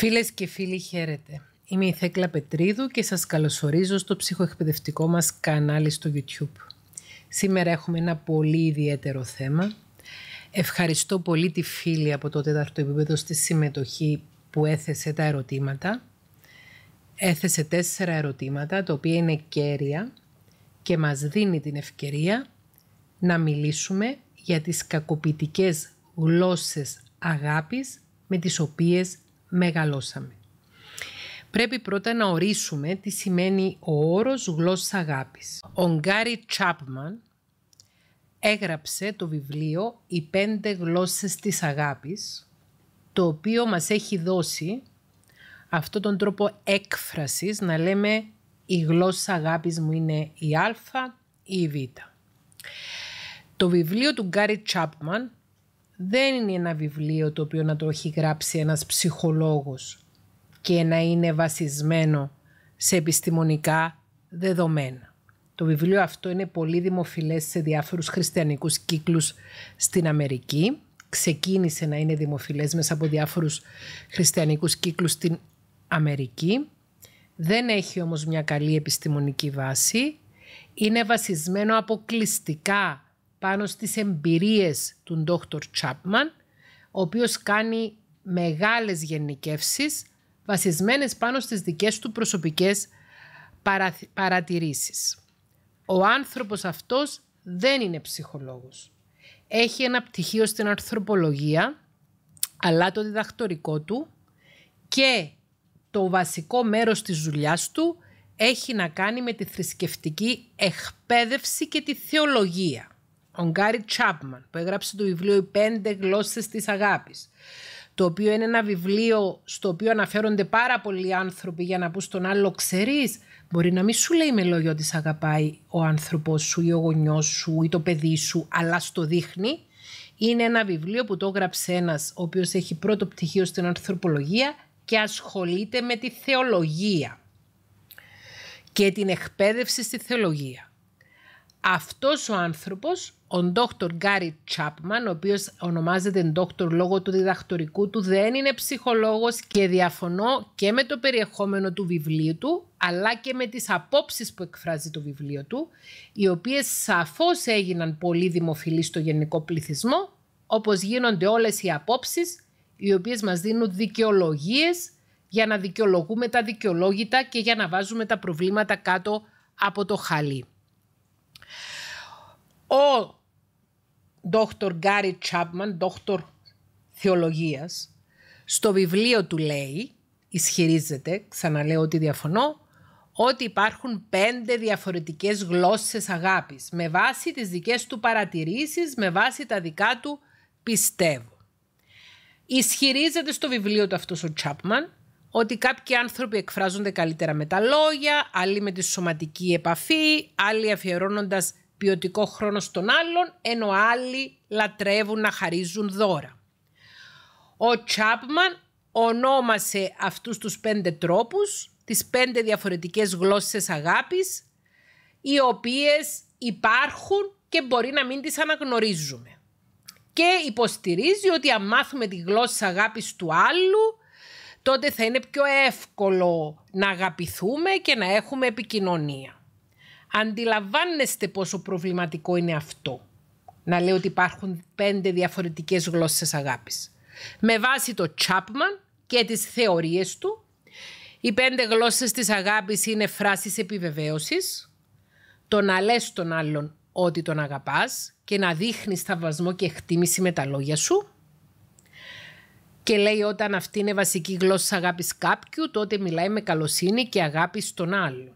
Φίλες και φίλοι χαίρετε. Είμαι η Θέκλα Πετρίδου και σας καλωσορίζω στο ψυχοεκπαιδευτικό μας κανάλι στο YouTube. Σήμερα έχουμε ένα πολύ ιδιαίτερο θέμα. Ευχαριστώ πολύ τη φίλη από το τέταρτο επίπεδο στη συμμετοχή που έθεσε τα ερωτήματα. Έθεσε τέσσερα ερωτήματα, τα οποία είναι κέρια και μας δίνει την ευκαιρία να μιλήσουμε για τις κακοποιητικές γλώσσες αγάπης με τις οποίες μεγαλώσαμε. Πρέπει πρώτα να ορίσουμε τι σημαίνει ο όρος γλώσσας αγάπης. Ο Γκάρι Τσάπμαν έγραψε το βιβλίο «Οι πέντε γλώσσες της αγάπης», το οποίο μας έχει δώσει αυτόν τον τρόπο έκφρασης να λέμε «Η γλώσσα αγάπης μου είναι η α ή η β». Το βιβλίο του Γκάρι Τσάπμαν δεν είναι ένα βιβλίο το οποίο να το έχει γράψει ένας ψυχολόγος και να είναι βασισμένο σε επιστημονικά δεδομένα. Το βιβλίο αυτό είναι πολύ δημοφιλές σε διάφορους χριστιανικούς κύκλους στην Αμερική. Ξεκίνησε να είναι δημοφιλές μέσα από διάφορους χριστιανικούς κύκλους στην Αμερική. Δεν έχει όμως μια καλή επιστημονική βάση. Είναι βασισμένο αποκλειστικά πάνω στις εμπειρίες του Dr. Τσάπμαν... ο οποίος κάνει μεγάλες γενικεύσεις βασισμένες πάνω στις δικές του προσωπικές παρατηρήσεις. Ο άνθρωπος αυτός δεν είναι ψυχολόγος. Έχει ένα πτυχίο στην ανθρωπολογία, αλλά το διδακτορικό του και το βασικό μέρος της δουλειάς του έχει να κάνει με τη θρησκευτική εκπαίδευση και τη θεολογία ο Γκάρι Τσάπμαν που έγραψε το βιβλίο «Οι πέντε γλώσσες της αγάπης» το οποίο είναι ένα βιβλίο στο οποίο αναφέρονται πάρα πολλοί άνθρωποι για να πούν στον άλλο ξέρεις μπορεί να μην σου λέει με λόγια ότι σε αγαπάει ο άνθρωπος σου ή ο γονιός σου ή το παιδί σου, αλλά στο δείχνει». Είναι ένα βιβλίο που το έγραψε ένας ο οποίος έχει πρώτο πτυχίο στην ανθρωπολογία και ασχολείται με τη θεολογία και την εκπαίδευση στη θεολογία. Αυτός ο άνθρωπος ο Dr. Gary Chapman, ο οποίος ονομάζεται Dr. λόγω του διδακτορικού του, δεν είναι ψυχολόγος και διαφωνώ και με το περιεχόμενο του βιβλίου του, αλλά και με τις απόψεις που εκφράζει το βιβλίο του, οι οποίες σαφώς έγιναν πολύ δημοφιλείς στο γενικό πληθυσμό, όπως γίνονται όλες οι απόψεις, οι οποίες μας δίνουν δικαιολογίες για να δικαιολογούμε τα δικαιολόγητα και για να βάζουμε τα προβλήματα κάτω από το χαλί. Ο Dr. Gary Chapman, Dr. Θεολογίας, στο βιβλίο του λέει, ισχυρίζεται, ξαναλέω ότι διαφωνώ, ότι υπάρχουν πέντε διαφορετικές γλώσσες αγάπης, με βάση τις δικές του παρατηρήσεις, με βάση τα δικά του πιστεύω. Ισχυρίζεται στο βιβλίο του αυτός ο Τσάπμαν ότι κάποιοι άνθρωποι εκφράζονται καλύτερα με τα λόγια, άλλοι με τη σωματική επαφή, άλλοι αφιερώνοντας ποιοτικό χρόνο στον άλλον, ενώ άλλοι λατρεύουν να χαρίζουν δώρα. Ο Τσάπμαν ονόμασε αυτούς τους πέντε τρόπους, τις πέντε διαφορετικές γλώσσες αγάπης, οι οποίες υπάρχουν και μπορεί να μην τις αναγνωρίζουμε. Και υποστηρίζει ότι αν μάθουμε τη γλώσσα αγάπης του άλλου, τότε θα είναι πιο εύκολο να αγαπηθούμε και να έχουμε επικοινωνία. Αντιλαμβάνεστε πόσο προβληματικό είναι αυτό. Να λέω ότι υπάρχουν πέντε διαφορετικές γλώσσες αγάπης. Με βάση το Chapman και τις θεωρίες του, οι πέντε γλώσσες της αγάπης είναι φράσεις επιβεβαίωσης, το να λες τον άλλον ότι τον αγαπάς και να δείχνεις θαυμασμό και εκτίμηση με τα λόγια σου. Και λέει όταν αυτή είναι βασική γλώσσα αγάπης κάποιου, τότε μιλάει με καλοσύνη και αγάπη στον άλλον.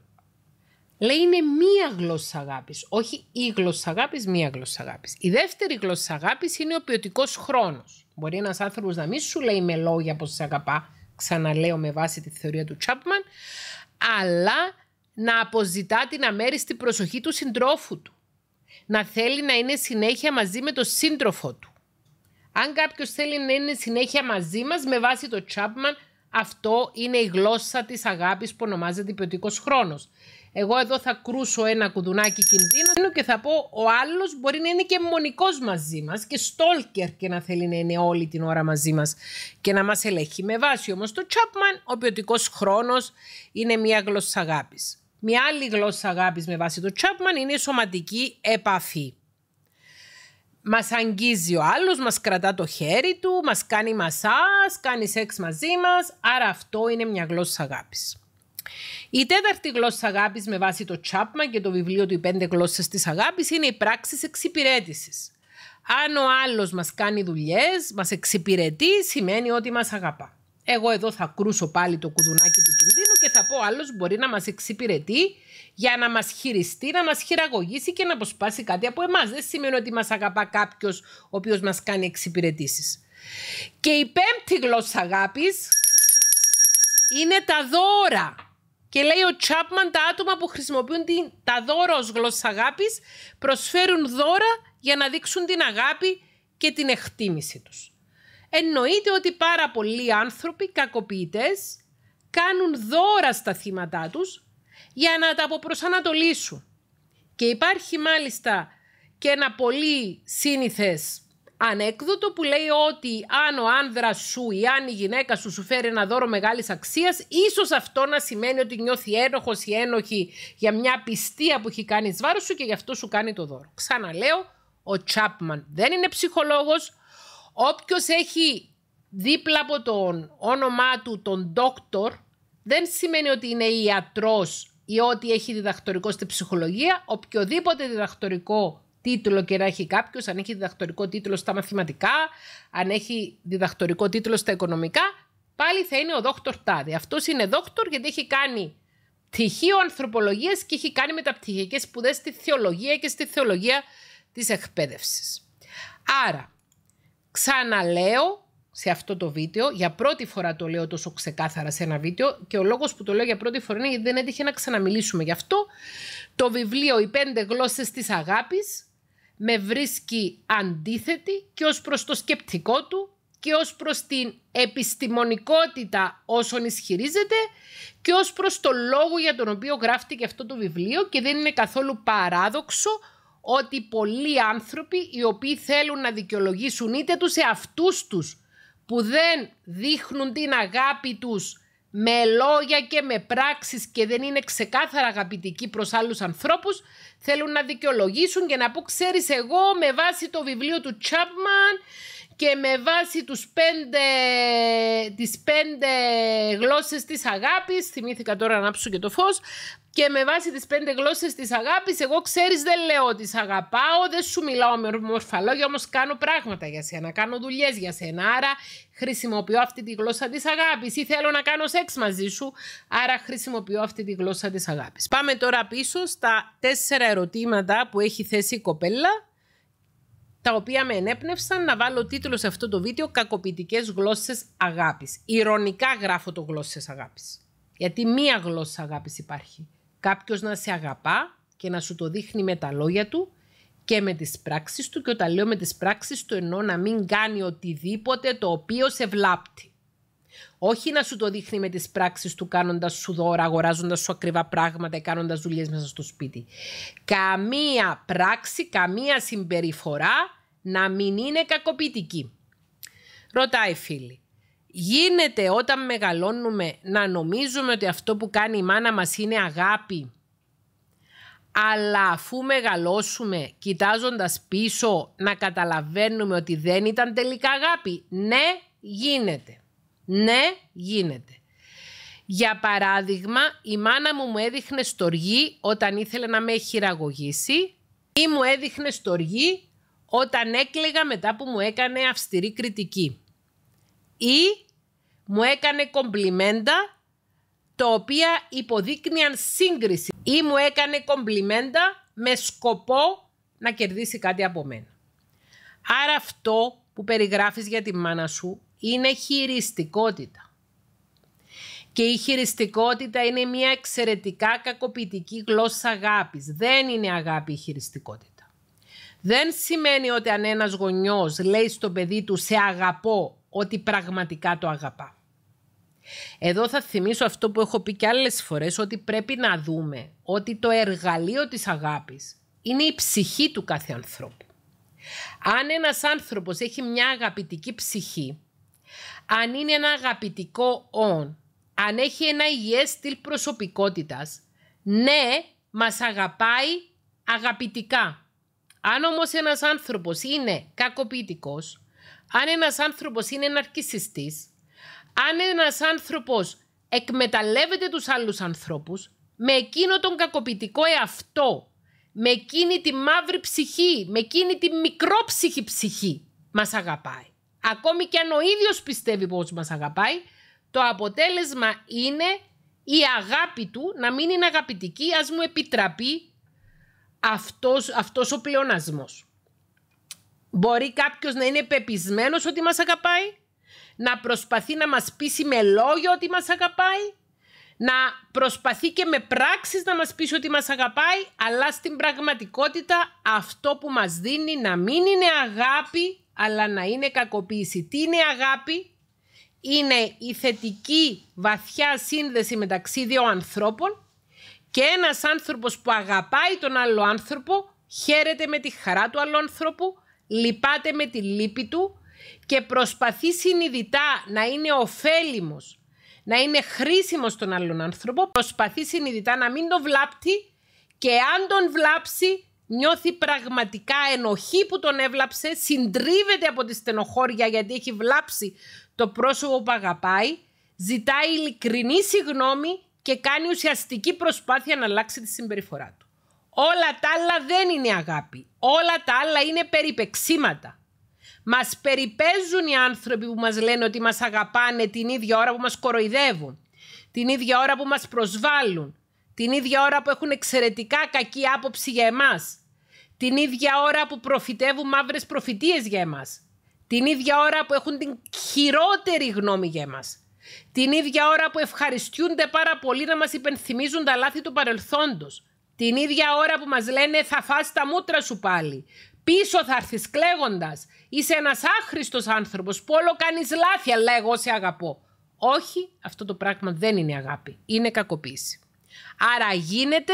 Λέει είναι μία γλώσσα αγάπης. Όχι η γλώσσα αγάπης, μία γλώσσα αγάπης. Η δεύτερη γλώσσα αγάπης είναι ο ποιοτικός χρόνος. Μπορεί ένας άνθρωπος να μην σου λέει με λόγια πως σε αγαπά, ξαναλέω με βάση τη θεωρία του Τσάπμαν, αλλά να αποζητά την αμέριστη προσοχή του συντρόφου του. Να θέλει να είναι συνέχεια μαζί με τον σύντροφο του. Αν κάποιος θέλει να είναι συνέχεια μαζί μας με βάση το Τσάπμαν, αυτό είναι η γλώσσα της αγάπης που ονομάζεται ποιοτικός χρόνος. Εγώ εδώ θα κρούσω ένα κουδουνάκι κινδύνου και θα πω ο άλλος μπορεί να είναι και μονικός μαζί μας και στόλκερ και να θέλει να είναι όλη την ώρα μαζί μας και να μας ελέγχει. Με βάση όμως το Chapman, ο ποιοτικός χρόνος είναι μια γλώσσα αγάπης. Μια άλλη γλώσσα αγάπης με βάση το Chapman είναι η σωματική επαφή. Μας αγγίζει ο άλλος, μας κρατά το χέρι του, μας κάνει μασά, κάνει σεξ μαζί μας. Άρα αυτό είναι μια γλώσσα αγάπης. Η τέταρτη γλώσσα αγάπης με βάση το Τσάπμα και το βιβλίο του «Οι πέντε γλώσσες της αγάπης είναι οι πράξεις ειναι οι πράξη εξυπηρετηση Αν ο άλλος μας κάνει δουλειές, μας εξυπηρετεί, σημαίνει ότι μας αγαπά. Εγώ εδώ θα κρούσω πάλι το κουδουνάκι του κινδύνου και θα πω άλλος μπορεί να μας εξυπηρετεί για να μας χειριστεί, να μας χειραγωγήσει και να αποσπάσει κάτι από εμάς. Δεν σημαίνει ότι μας αγαπά κάποιος ο οποίος μας κάνει εξυπηρετήσεις. Και η πέμπτη γλώσσα αγάπης είναι τα δώρα. Και λέει ο Τσάπμαν τα άτομα που χρησιμοποιούν την, τα δώρα ως γλώσσα αγάπης προσφέρουν δώρα για να δείξουν την αγάπη και την εκτίμηση τους. Εννοείται ότι πάρα πολλοί άνθρωποι κακοποιητές κάνουν δώρα στα θύματα τους για να τα αποπροσανατολίσουν. Και υπάρχει μάλιστα και ένα πολύ σύνηθες ανέκδοτο που λέει ότι αν ο άνδρας σου ή αν η γυναίκα σου σου φέρει ένα δώρο μεγάλης αξίας, ίσως αυτό να σημαίνει ότι νιώθει ένοχος ή ένοχη για μια πιστία που έχει κάνει βάρος σου και γι' αυτό σου κάνει το δώρο. Ξαναλέω, ο Τσάπμαν δεν είναι ψυχολόγος. Όποιος έχει δίπλα από τον όνομά του τον ντόκτορ, δεν σημαίνει ότι είναι ιατρός ή ότι έχει διδακτορικό στη ψυχολογία. Οποιοδήποτε διδακτορικό τίτλο και να έχει κάποιος, αν έχει διδακτορικό τίτλο στα μαθηματικά, αν έχει διδακτορικό τίτλο στα οικονομικά, πάλι θα είναι ο δόκτωρ Τάδε. Αυτός είναι δόκτωρ γιατί έχει κάνει πτυχίο ανθρωπολογίας και έχει κάνει μεταπτυχιακές σπουδές στη θεολογία και στη θεολογία της εκπαίδευσης. Άρα, ξαναλέω σε αυτό το βίντεο, για πρώτη φορά το λέω τόσο ξεκάθαρα σε ένα βίντεο και ο λόγος που το λέω για πρώτη φορά είναι γιατί δεν έτυχε να ξαναμιλήσουμε γι' αυτό. Το βιβλίο «Οι πέντε γλώσσες της αγάπης» με βρίσκει αντίθετη και ως προς το σκεπτικό του και ως προς την επιστημονικότητα όσων ισχυρίζεται και ως προς το λόγο για τον οποίο γράφτηκε αυτό το βιβλίο και δεν είναι καθόλου παράδοξο ότι πολλοί άνθρωποι οι οποίοι θέλουν να δικαιολογήσουν είτε τους εαυτούς τους που δεν δείχνουν την αγάπη τους με λόγια και με πράξεις και δεν είναι ξεκάθαρα αγαπητικοί προς άλλους ανθρώπους, θέλουν να δικαιολογήσουν και να πω ξέρεις εγώ με βάση το βιβλίο του Τσάπμαν και με βάση τους πέντε, τις πέντε γλώσσες της αγάπης, θυμήθηκα τώρα να ψω και το φως, και με βάση τις πέντε γλώσσες της αγάπης, εγώ ξέρεις, δεν λέω ότι σε αγαπάω, δεν σου μιλάω με μορφαλόγια, όμως κάνω πράγματα για σένα, κάνω δουλειές για σένα, άρα χρησιμοποιώ αυτή τη γλώσσα της αγάπης. η κοπέλα, τα οποία με ενέπνευσαν να κανω σεξ μαζι σου αρα χρησιμοποιω αυτη τη γλωσσα της αγάπης. παμε τωρα πισω στα τίτλο σε αυτό το βίντεο «Κακοποιητικές γλώσσες αγάπης». Ηρωνικά γράφω το γλώσσες αγάπης. Γιατί μία γλώσσα αγάπης υπάρχει κάποιος να σε αγαπά και να σου το δείχνει με τα λόγια του και με τις πράξεις του και όταν λέω με τις πράξεις του εννοώ να μην κάνει οτιδήποτε το οποίο σε βλάπτει. Όχι να σου το δείχνει με τις πράξεις του κάνοντας σου δώρα, αγοράζοντας σου ακριβά πράγματα, κάνοντας δουλειές μέσα στο σπίτι. Καμία πράξη, καμία συμπεριφορά να μην είναι κακοποιητική. Ρωτάει φίλη, Γίνεται όταν μεγαλώνουμε να νομίζουμε ότι αυτό που κάνει η μάνα μας είναι αγάπη. Αλλά αφού μεγαλώσουμε κοιτάζοντας πίσω να καταλαβαίνουμε ότι δεν ήταν τελικά αγάπη. Ναι, γίνεται. Ναι, γίνεται. Για παράδειγμα, η μάνα μου μου έδειχνε στοργή όταν ήθελε να με χειραγωγήσει ή μου έδειχνε στοργή όταν έκλαιγα μετά που μου έκανε αυστηρή κριτική ή μου έκανε κομπλιμέντα τα οποία υποδείκνυαν σύγκριση ή μου έκανε κομπλιμέντα με σκοπό να κερδίσει κάτι από μένα. Άρα αυτό που περιγράφεις για τη μάνα σου είναι χειριστικότητα. Και η χειριστικότητα είναι μια εξαιρετικά κακοποιητική γλώσσα αγάπης. Δεν είναι αγάπη η χειριστικότητα. Δεν σημαίνει ότι αν ένας γονιός λέει στο παιδί του «σε αγαπώ» ότι πραγματικά το αγαπά. Εδώ θα θυμίσω αυτό που έχω πει και άλλες φορές ότι πρέπει να δούμε ότι το εργαλείο της αγάπης είναι η ψυχή του κάθε ανθρώπου. Αν ένας άνθρωπος έχει μια αγαπητική ψυχή, αν είναι ένα αγαπητικό «ον», αν έχει ένα υγιές στυλ προσωπικότητας, ναι, μας αγαπάει αγαπητικά. Αν όμως ένας άνθρωπος είναι κακοποιητικός, αν ένας άνθρωπος είναι ναρκιστή, αν ένας άνθρωπος εκμεταλλεύεται τους άλλους ανθρώπους, με εκείνο τον κακοποιητικό εαυτό, με εκείνη τη μαύρη ψυχή, με εκείνη τη μικρόψυχη ψυχή, μας αγαπάει. Ακόμη και αν ο ίδιος πιστεύει πως μας αγαπάει, το αποτέλεσμα είναι η αγάπη του να μην είναι αγαπητική, ας μου επιτραπεί αυτός, αυτός ο πλεονασμός. Μπορεί κάποιος να είναι πεπισμένος ότι μας αγαπάει, να προσπαθεί να μας πείσει με λόγια ότι μας αγαπάει, να προσπαθεί και με πράξεις να μας πείσει ότι μας αγαπάει, αλλά στην πραγματικότητα αυτό που μας δίνει να μην είναι αγάπη, αλλά να είναι κακοποίηση. Τι είναι αγάπη? Είναι η θετική βαθιά σύνδεση μεταξύ δύο ανθρώπων, και ένας άνθρωπος που αγαπάει τον άλλο άνθρωπο χαίρεται με τη χαρά του άλλου άνθρωπου, λυπάται με τη λύπη του και προσπαθεί συνειδητά να είναι ωφέλιμος, να είναι χρήσιμος στον άλλον άνθρωπο, προσπαθεί συνειδητά να μην τον βλάπτει και αν τον βλάψει νιώθει πραγματικά ενοχή που τον έβλαψε, συντρίβεται από τη στενοχώρια γιατί έχει βλάψει το πρόσωπο που αγαπάει, ζητάει ειλικρινή συγγνώμη και κάνει ουσιαστική προσπάθεια να αλλάξει τη συμπεριφορά του. Όλα τα άλλα δεν είναι αγάπη. Όλα τα άλλα είναι περιπεξήματα. Μας περιπέζουν οι άνθρωποι που μας λένε ότι μας αγαπάνε την ίδια ώρα που μας κοροϊδεύουν, την ίδια ώρα που μας προσβάλλουν, την ίδια ώρα που έχουν εξαιρετικά κακή άποψη για εμάς, την ίδια ώρα που προφητεύουν μαύρες προφητείες για εμάς, την ίδια ώρα που έχουν την χειρότερη γνώμη για εμάς. Την ίδια ώρα που ευχαριστούνται πάρα πολύ να μας υπενθυμίζουν τα λάθη του παρελθόντος. Την ίδια ώρα που μας λένε θα φας τα μούτρα σου πάλι. Πίσω θα έρθεις κλαίγοντας. Είσαι ένας άχρηστος άνθρωπος που όλο κάνεις λάθη αλλά εγώ σε αγαπώ. Όχι, αυτό το πράγμα δεν είναι αγάπη. Είναι κακοποίηση. Άρα γίνεται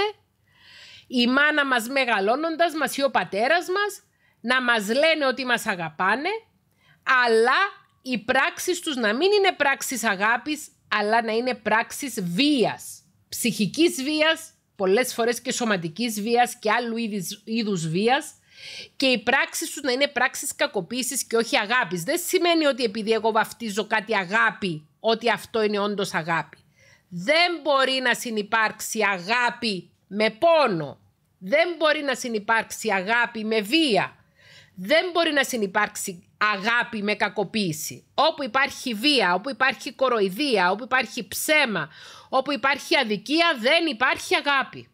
η μάνα μας μεγαλώνοντας μας ή ο πατέρας μας να μας λένε ότι μας αγαπάνε αλλά οι πράξεις τους να μην είναι πράξεις αγάπης, αλλά να είναι πράξεις βίας. ψυχικής βίας, πολλές φορές και σωματικής βίας και άλλου είδους βίας. και οι πράξεις τους να είναι πράξεις κακοποίησης και όχι αγάπης. Δεν σημαίνει ότι επειδή εγώ βαφτίζω κάτι αγάπη, ότι αυτό είναι όντως αγάπη. Δεν μπορεί να συνεπάρξει αγάπη με πόνο. Δεν μπορεί να συνεπάρξει αγάπη με βία. Δεν μπορεί να συνεπάρξει αγάπη με κακοποίηση. Όπου υπάρχει βία, όπου υπάρχει κοροϊδία, όπου υπάρχει ψέμα, όπου υπάρχει αδικία, δεν υπάρχει αγάπη.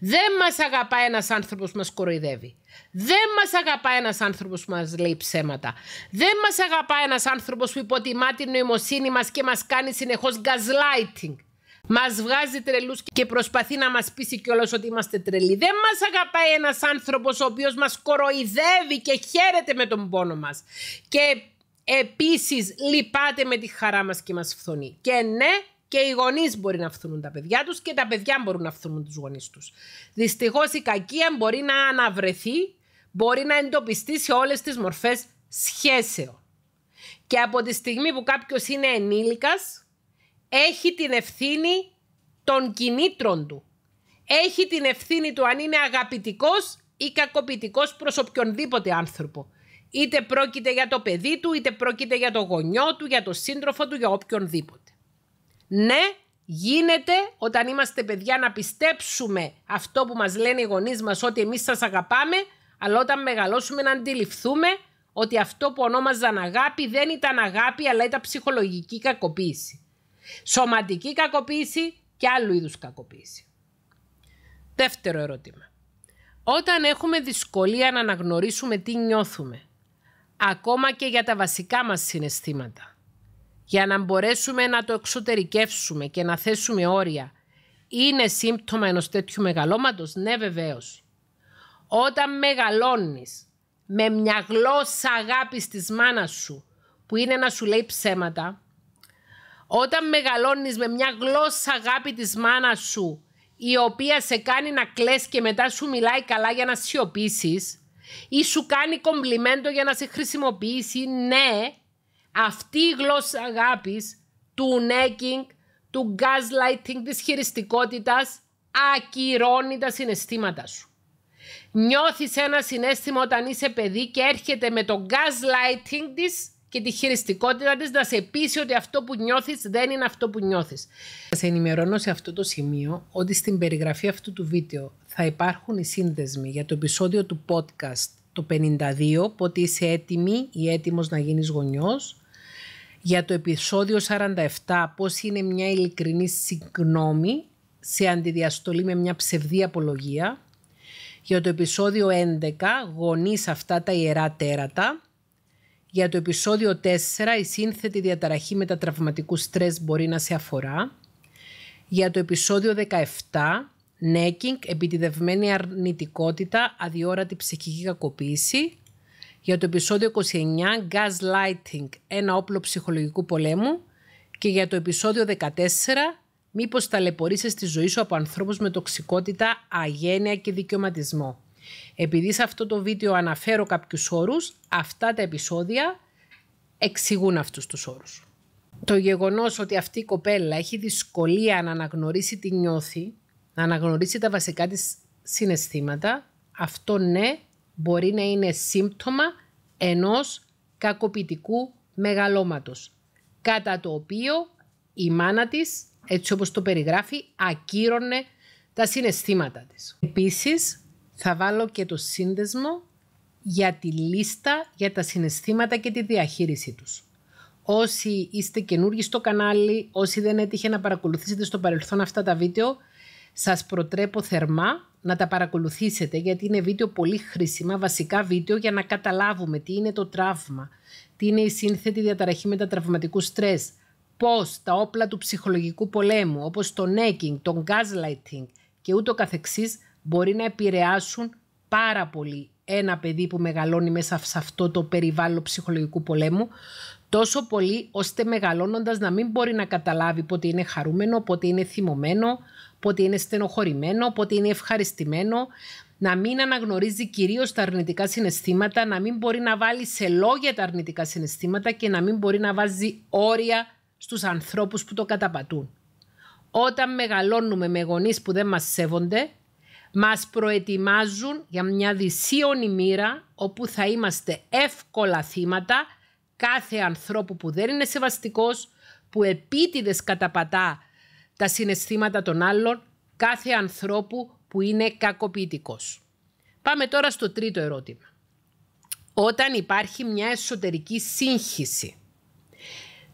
Δεν μας αγαπά ένας άνθρωπος που μας κοροϊδεύει. Δεν μας αγαπά ένας άνθρωπος που μας λέει ψέματα. Δεν μας αγαπά ένας άνθρωπος που υποτιμά την νοημοσύνη μας και μας κάνει συνεχώς gaslighting. Μας βγάζει τρελούς και προσπαθεί να μας πείσει κιόλας ότι είμαστε τρελοί. Δεν μας αγαπάει ένας άνθρωπος ο οποίος μας κοροϊδεύει και χαίρεται με τον πόνο μας. Και επίσης λυπάται με τη χαρά μας και μας φθονεί. Και ναι, και οι γονείς μπορεί να φθούν τα παιδιά τους και τα παιδιά μπορούν να φθούν τους γονείς τους. Δυστυχώς η κακία μπορεί να αναβρεθεί, μπορεί να εντοπιστεί σε όλες τις μορφές σχέσεων. Και από τη στιγμή που κάποιος είναι ενήλικας, έχει την ευθύνη των κινήτρων του. Έχει την ευθύνη του αν είναι αγαπητικός ή κακοποιητικός προς οποιονδήποτε άνθρωπο. Είτε πρόκειται για το παιδί του, είτε πρόκειται για το γονιό του, για το σύντροφο του, για οποιονδήποτε. Ναι, γίνεται όταν είμαστε παιδιά να πιστέψουμε αυτό που μας λένε οι γονείς μας ότι εμείς σας αγαπάμε, αλλά όταν μεγαλώσουμε να αντιληφθούμε ότι αυτό που ονόμαζαν αγάπη δεν ήταν αγάπη αλλά ήταν ψυχολογική κακοποίηση. Σωματική κακοποίηση και άλλου είδους κακοποίηση. Δεύτερο ερώτημα. Όταν έχουμε δυσκολία να αναγνωρίσουμε τι νιώθουμε, ακόμα και για τα βασικά μας συναισθήματα, για να μπορέσουμε να το εξωτερικεύσουμε και να θέσουμε όρια, είναι σύμπτωμα ενός τέτοιου μεγαλώματος, ναι βεβαίως. Όταν μεγαλώνεις με μια γλώσσα αγάπης της μάνας σου, που είναι να σου λέει ψέματα, όταν μεγαλώνεις με μια γλώσσα αγάπη της μάνας σου, η οποία σε κάνει να κλαις και μετά σου μιλάει καλά για να σιωπήσεις ή σου κάνει κομπλιμέντο για να σε χρησιμοποιήσει, ναι, αυτή η γλώσσα αγάπης του necking, του gaslighting, της χειριστικότητας ακυρώνει τα συναισθήματα σου. Νιώθεις ένα συνέστημα όταν είσαι παιδί και έρχεται με το gaslighting της και τη χειριστικότητα της να σε πείσει ότι αυτό που νιώθεις δεν είναι αυτό που νιώθεις. Θα σε ενημερώνω σε αυτό το σημείο ότι στην περιγραφή αυτού του βίντεο θα υπάρχουν οι σύνδεσμοι για το επεισόδιο του podcast το 52, πότε είσαι έτοιμη ή έτοιμος να γίνεις γονιός, για το επεισόδιο 47, πώς είναι μια ειλικρινή συγγνώμη σε αντιδιαστολή με μια ψευδή απολογία, για το επεισόδιο 11, γονείς αυτά τα ιερά τέρατα, για το επεισόδιο 4 η σύνθετη διαταραχή μετατραυματικού στρες μπορεί να σε αφορά. Για το επεισόδιο 17 νέκινγκ, επιτιδευμένη αρνητικότητα, αδιόρατη ψυχική κακοποίηση. Για το επεισόδιο 29 gaslighting, ένα όπλο ψυχολογικού πολέμου. Και για το επεισόδιο 14 μήπως ταλαιπωρήσεις τη ζωή σου από ανθρώπους με τοξικότητα, αγένεια και δικαιωματισμό. Επειδή σε αυτό το βίντεο αναφέρω κάποιους όρους, αυτά τα επεισόδια εξηγούν αυτούς τους όρους. Το γεγονός ότι αυτή η κοπέλα έχει δυσκολία να αναγνωρίσει τι νιώθει, να αναγνωρίσει τα βασικά της συναισθήματα, αυτό ναι μπορεί να είναι σύμπτωμα ενός κακοποιητικού μεγαλώματος, κατά το οποίο η μάνα της, έτσι όπως το περιγράφει, ακύρωνε τα συναισθήματα της. Επίσης, θα βάλω και το σύνδεσμο για τη λίστα, για τα συναισθήματα και τη διαχείρισή τους. Όσοι είστε καινούργοι στο κανάλι, όσοι δεν έτυχε να παρακολουθήσετε στο παρελθόν αυτά τα βίντεο, σας προτρέπω θερμά να τα παρακολουθήσετε γιατί είναι βίντεο πολύ χρήσιμα, βασικά βίντεο για να καταλάβουμε τι είναι το τραύμα, τι είναι η σύνθετη διαταραχή μετατραυματικού στρες, πώς τα όπλα του ψυχολογικού πολέμου όπως το necking, το gaslighting και ούτω καθεξής μπορεί να επηρεάσουν πάρα πολύ ένα παιδί που μεγαλώνει μέσα σε αυτό το περιβάλλον ψυχολογικού πολέμου τόσο πολύ ώστε μεγαλώνοντας να μην μπορεί να καταλάβει πότε είναι χαρούμενο, πότε είναι θυμωμένο, πότε είναι στενοχωρημένο, πότε είναι ευχαριστημένο, να μην αναγνωρίζει κυρίως τα αρνητικά συναισθήματα, να μην μπορεί να βάλει σε λόγια τα αρνητικά συναισθήματα και να μην μπορεί να βάζει όρια στους ανθρώπους που το καταπατούν. Όταν μεγαλώνουμε με γονείς που δεν μας σέβονται, μας προετοιμάζουν για μια δυσίωνη μοίρα όπου θα είμαστε εύκολα θύματα κάθε ανθρώπου που δεν είναι σεβαστικός, που επίτηδες καταπατά τα συναισθήματα των άλλων, κάθε ανθρώπου που είναι κακοποιητικός. Πάμε τώρα στο τρίτο ερώτημα. Όταν υπάρχει μια εσωτερική σύγχυση,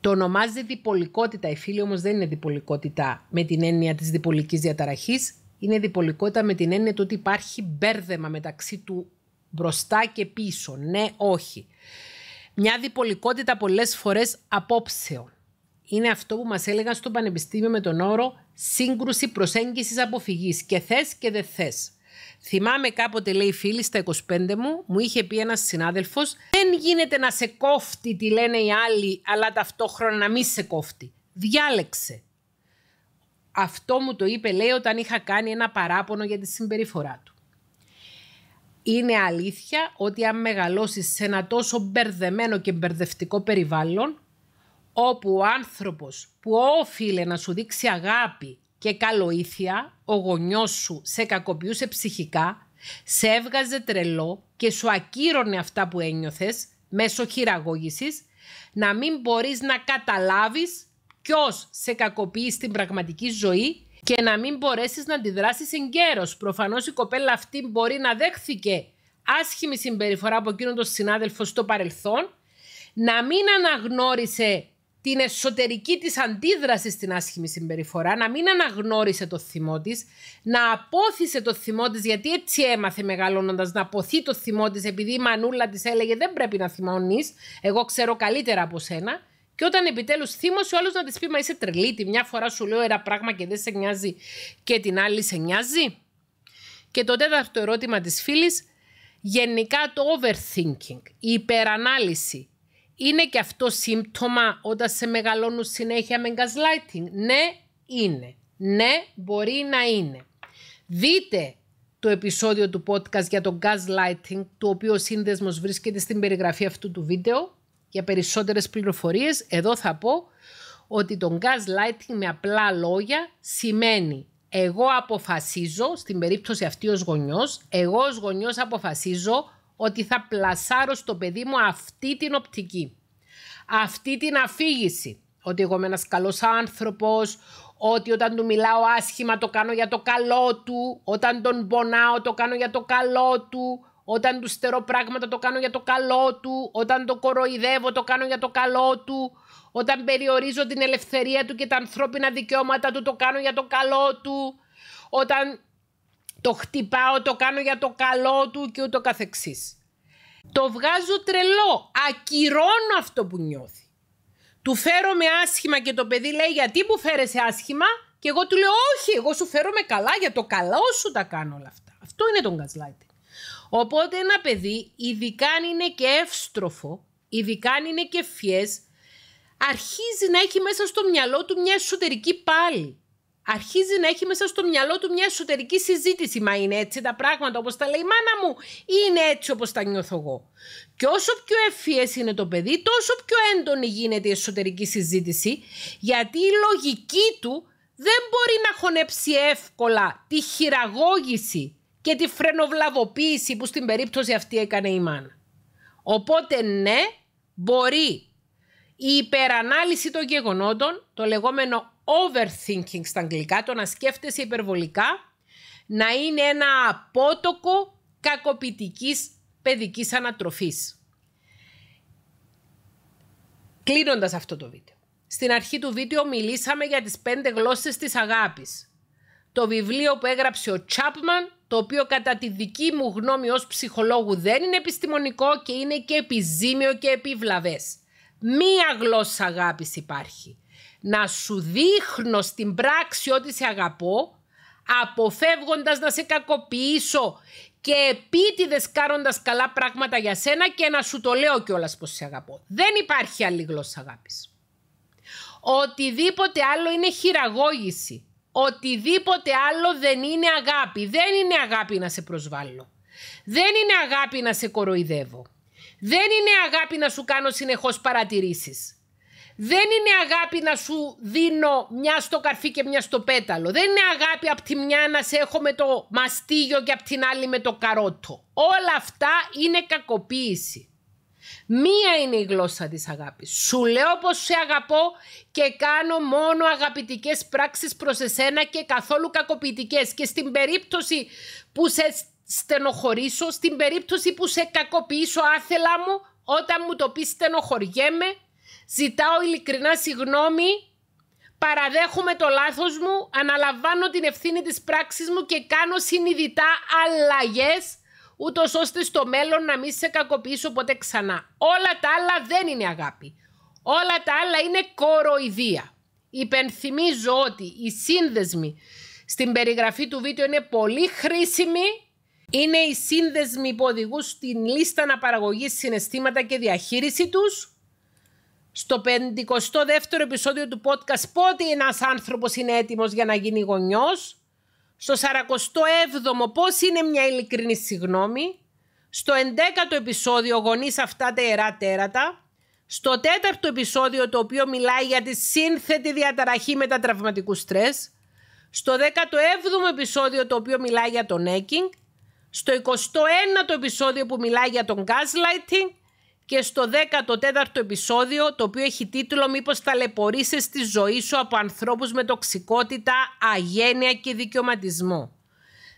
το ονομάζει διπολικότητα, η φίλη όμως δεν είναι διπολικότητα με την έννοια της διπολικής διαταραχής, είναι διπολικότητα με την έννοια του ότι υπάρχει μπέρδεμα μεταξύ του μπροστά και πίσω. Ναι, όχι. Μια διπολικότητα πολλές φορές απόψεων. Είναι αυτό που μας έλεγαν στο Πανεπιστήμιο με τον όρο σύγκρουση προσέγγισης αποφυγής και θες και δεν θες. Θυμάμαι κάποτε, λέει φίλη, στα 25 μου, μου είχε πει ένας συνάδελφος: Δεν γίνεται να σε κόφτει, τι λένε οι άλλοι, αλλά ταυτόχρονα να μην σε κόφτει. Διάλεξε. Αυτό μου το είπε, λέει, όταν είχα κάνει ένα παράπονο για τη συμπεριφορά του. Είναι αλήθεια ότι αν μεγαλώσεις σε ένα τόσο μπερδεμένο και μπερδευτικό περιβάλλον, όπου ο άνθρωπος που όφιλε να σου δείξει αγάπη και καλοήθεια, ο γονιός σου σε κακοποιούσε ψυχικά, σε έβγαζε τρελό και σου ακύρωνε αυτά που ένιωθες μέσω χειραγώγησης, να μην μπορείς να καταλάβεις ποιος σε κακοποιεί στην πραγματική ζωή και να μην μπορέσεις να αντιδράσεις εγκαίρως. Προφανώς η κοπέλα αυτή μπορεί να δέχθηκε άσχημη συμπεριφορά από εκείνον τον συνάδελφο στο παρελθόν, να μην αναγνώρισε την εσωτερική της αντίδραση στην άσχημη συμπεριφορά, να μην αναγνώρισε το θυμό της, να απόθησε το θυμό της, γιατί έτσι έμαθε μεγαλώνοντας να αποθεί το θυμό της, επειδή η μανούλα της έλεγε δεν πρέπει να θυμώνεις, εγώ ξέρω καλύτερα από σένα, και όταν επιτέλους θύμωσε, ο άλλος να της πει: Μα είσαι τρελή. μια φορά σου λέω ένα πράγμα και δεν σε νοιάζει, και την άλλη σε νοιάζει. Και το τέταρτο ερώτημα της φίλης, γενικά το overthinking, η υπερανάλυση, είναι και αυτό σύμπτωμα όταν σε μεγαλώνουν συνέχεια με gaslighting. Ναι, είναι. Ναι, μπορεί να είναι. Δείτε το επεισόδιο του podcast για το gaslighting, το οποίο ο σύνδεσμος βρίσκεται στην περιγραφή αυτού του βίντεο για περισσότερες πληροφορίες, εδώ θα πω ότι το gaslighting με απλά λόγια σημαίνει εγώ αποφασίζω, στην περίπτωση αυτή ως γονιός, εγώ ως γονιός αποφασίζω ότι θα πλασάρω στο παιδί μου αυτή την οπτική, αυτή την αφήγηση, ότι εγώ είμαι ένας καλός άνθρωπος, ότι όταν του μιλάω άσχημα το κάνω για το καλό του, όταν τον πονάω το κάνω για το καλό του, όταν τους στερώ πράγματα το κάνω για το καλό του. Όταν το κοροϊδεύω το κάνω για το καλό του. Όταν περιορίζω την ελευθερία του και τα ανθρώπινα δικαιώματα του το κάνω για το καλό του. Όταν το χτυπάω το κάνω για το καλό του και ούτω καθεξής. Το βγάζω τρελό. Ακυρώνω αυτό που νιώθει. Του φέρομαι άσχημα και το παιδί λέει γιατί μου φέρεσαι άσχημα και εγώ του λέω όχι, εγώ σου φέρομαι καλά για το καλό σου τα κάνω όλα αυτά. Αυτό είναι το gaslighting. Οπότε ένα παιδί, ειδικά αν είναι και εύστροφο, ειδικά αν είναι και φιές, αρχίζει να έχει μέσα στο μυαλό του μια εσωτερική πάλι. Αρχίζει να έχει μέσα στο μυαλό του μια εσωτερική συζήτηση. Μα είναι έτσι τα πράγματα όπως τα λέει η μάνα μου ή είναι έτσι όπως τα νιώθω εγώ. Και όσο πιο ευφυές είναι το παιδί, τόσο πιο έντονη γίνεται η εσωτερική συζήτηση, γιατί η λογική του δεν μπορεί να χωνέψει εύκολα τη χειραγώγηση και τη φρενοβλαβοποίηση που στην περίπτωση αυτή έκανε η μάνα. Οπότε ναι, μπορεί η υπερανάλυση των γεγονότων, το λεγόμενο overthinking στα αγγλικά, το να σκέφτεσαι υπερβολικά, να είναι ένα απότοκο κακοποιητικής παιδικής ανατροφής. Κλείνοντας αυτό το βίντεο. Στην αρχή του βίντεο μιλήσαμε για τις πέντε γλώσσες της αγάπης το βιβλίο που έγραψε ο Τσάπμαν, το οποίο κατά τη δική μου γνώμη ως ψυχολόγου δεν είναι επιστημονικό και είναι και επιζήμιο και επιβλαβές. Μία γλώσσα αγάπης υπάρχει. Να σου δείχνω στην πράξη ότι σε αγαπώ, αποφεύγοντας να σε κακοποιήσω και επίτηδες κάνοντας καλά πράγματα για σένα και να σου το λέω κιόλας πως σε αγαπώ. Δεν υπάρχει άλλη γλώσσα αγάπης. Οτιδήποτε άλλο είναι χειραγώγηση οτιδήποτε άλλο δεν είναι αγάπη. Δεν είναι αγάπη να σε προσβάλλω. Δεν είναι αγάπη να σε κοροϊδεύω. Δεν είναι αγάπη να σου κάνω συνεχώς παρατηρήσεις. Δεν είναι αγάπη να σου δίνω μια στο καρφί και μια στο πέταλο. Δεν είναι αγάπη από τη μια να σε έχω με το μαστίγιο και από την άλλη με το καρότο. Όλα αυτά είναι κακοποίηση. Μία είναι η γλώσσα της αγάπης. Σου λέω πως σε αγαπώ και κάνω μόνο αγαπητικές πράξεις προς εσένα και καθόλου κακοποιητικές. Και στην περίπτωση που σε στενοχωρήσω, στην περίπτωση που σε κακοποιήσω άθελα μου, όταν μου το πεις στενοχωριέμαι, ζητάω ειλικρινά συγγνώμη, παραδέχομαι το λάθος μου, αναλαμβάνω την ευθύνη της πράξης μου και κάνω συνειδητά αλλαγές ούτως ώστε στο μέλλον να μην σε κακοποιήσω ποτέ ξανά. Όλα τα άλλα δεν είναι αγάπη. Όλα τα άλλα είναι κοροϊδία. Υπενθυμίζω ότι οι σύνδεσμοι στην περιγραφή του βίντεο είναι πολύ χρήσιμοι. Είναι οι σύνδεσμοι που οδηγούν στην λίστα αναπαραγωγής συναισθήματα και διαχείριση τους. Στο 52ο επεισόδιο του podcast πότε ένας άνθρωπος είναι έτοιμος για να γίνει γονιός στο 47ο πώς είναι μια ειλικρινή συγγνώμη, στο 11ο επεισόδιο γονείς αυτά τα ιερά τέρατα, στο 4ο επεισόδιο το οποίο μιλάει για τη σύνθετη διαταραχή μετατραυματικού στρες, στο 17ο επεισόδιο το οποίο μιλάει για τον νέκινγκ, στο 21ο επεισόδιο που μιλάει για τον gaslighting και στο 14ο επεισόδιο το οποίο έχει τίτλο «Μήπως ταλαιπωρήσεις τη ζωή σου από ανθρώπους με τοξικότητα, αγένεια και δικαιωματισμό».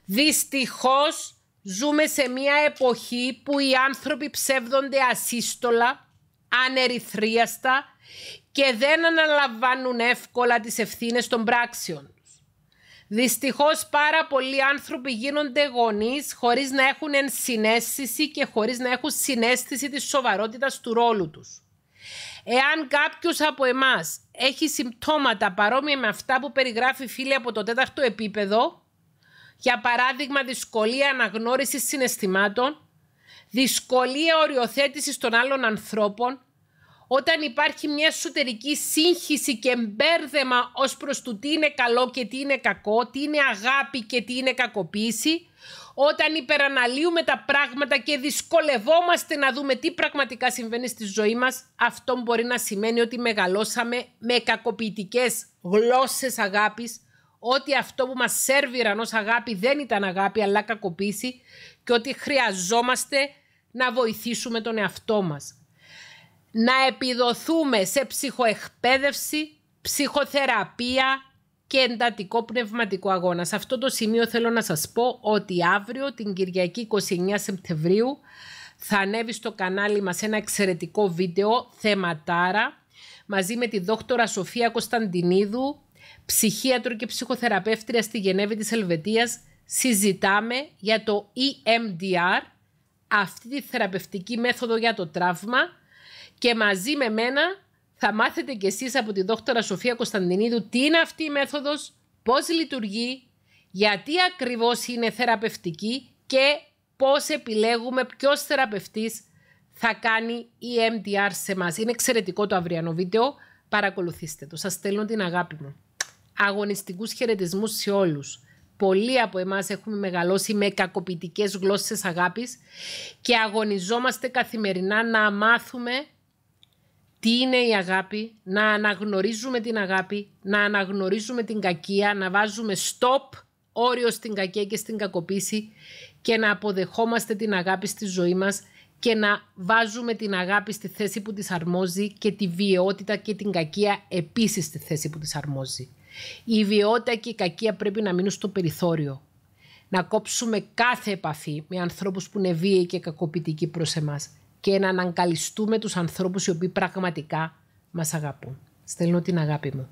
Δυστυχώς ζούμε σε μια εποχή που οι άνθρωποι ψεύδονται ασύστολα, ανερυθρίαστα και δεν αναλαμβάνουν εύκολα τις ευθύνες των πράξεων. Δυστυχώς πάρα πολλοί άνθρωποι γίνονται γονείς χωρίς να έχουν ενσυναίσθηση και χωρίς να έχουν συνέστηση της σοβαρότητας του ρόλου τους. Εάν κάποιος από εμάς έχει συμπτώματα παρόμοια με αυτά που περιγράφει φίλη από το τέταρτο επίπεδο, για παράδειγμα δυσκολία αναγνώρισης συναισθημάτων, δυσκολία οριοθέτησης των άλλων ανθρώπων, όταν υπάρχει μια εσωτερική σύγχυση και μπέρδεμα ως προς το τι είναι καλό και τι είναι κακό, τι είναι αγάπη και τι είναι κακοποίηση, όταν υπεραναλύουμε τα πράγματα και δυσκολευόμαστε να δούμε τι πραγματικά συμβαίνει στη ζωή μας, αυτό μπορεί να σημαίνει ότι μεγαλώσαμε με κακοποιητικές γλώσσες αγάπης, ότι αυτό που μας σέρβιραν ως αγάπη δεν ήταν αγάπη αλλά κακοποίηση και ότι χρειαζόμαστε να βοηθήσουμε τον εαυτό μας να επιδοθούμε σε ψυχοεκπαίδευση, ψυχοθεραπεία και εντατικό πνευματικό αγώνα. Σε αυτό το σημείο θέλω να σας πω ότι αύριο την Κυριακή 29 Σεπτεμβρίου θα ανέβει στο κανάλι μας ένα εξαιρετικό βίντεο θεματάρα μαζί με τη δόκτωρα Σοφία Κωνσταντινίδου, ψυχίατρο και ψυχοθεραπεύτρια στη Γενέβη της Ελβετίας. Συζητάμε για το EMDR, αυτή τη θεραπευτική μέθοδο για το τραύμα και μαζί με μένα θα μάθετε κι εσείς από τη δόκτωρα Σοφία Κωνσταντινίδου τι είναι αυτή η μέθοδος, πώς λειτουργεί, γιατί ακριβώς είναι θεραπευτική και πώς επιλέγουμε ποιος θεραπευτής θα κάνει η MDR σε εμά. Είναι εξαιρετικό το αυριανό βίντεο, παρακολουθήστε το. Σας στέλνω την αγάπη μου. Αγωνιστικούς χαιρετισμούς σε όλους. Πολλοί από εμάς έχουμε μεγαλώσει με κακοποιητικές γλώσσες αγάπης και αγωνιζόμαστε καθημερινά να μάθουμε τι είναι η αγάπη, να αναγνωρίζουμε την αγάπη, να αναγνωρίζουμε την κακία, να βάζουμε stop όριο στην κακία και στην κακοποίηση και να αποδεχόμαστε την αγάπη στη ζωή μας και να βάζουμε την αγάπη στη θέση που της αρμόζει και τη βιαιότητα και την κακία επίσης στη θέση που της αρμόζει. Η βιαιότητα και η κακία πρέπει να μείνουν στο περιθώριο. Να κόψουμε κάθε επαφή με ανθρώπους που είναι βίαιοι και κακοποιητικοί προς εμάς και να αναγκαλιστούμε τους ανθρώπους οι οποίοι πραγματικά μας αγαπούν. Στέλνω την αγάπη μου.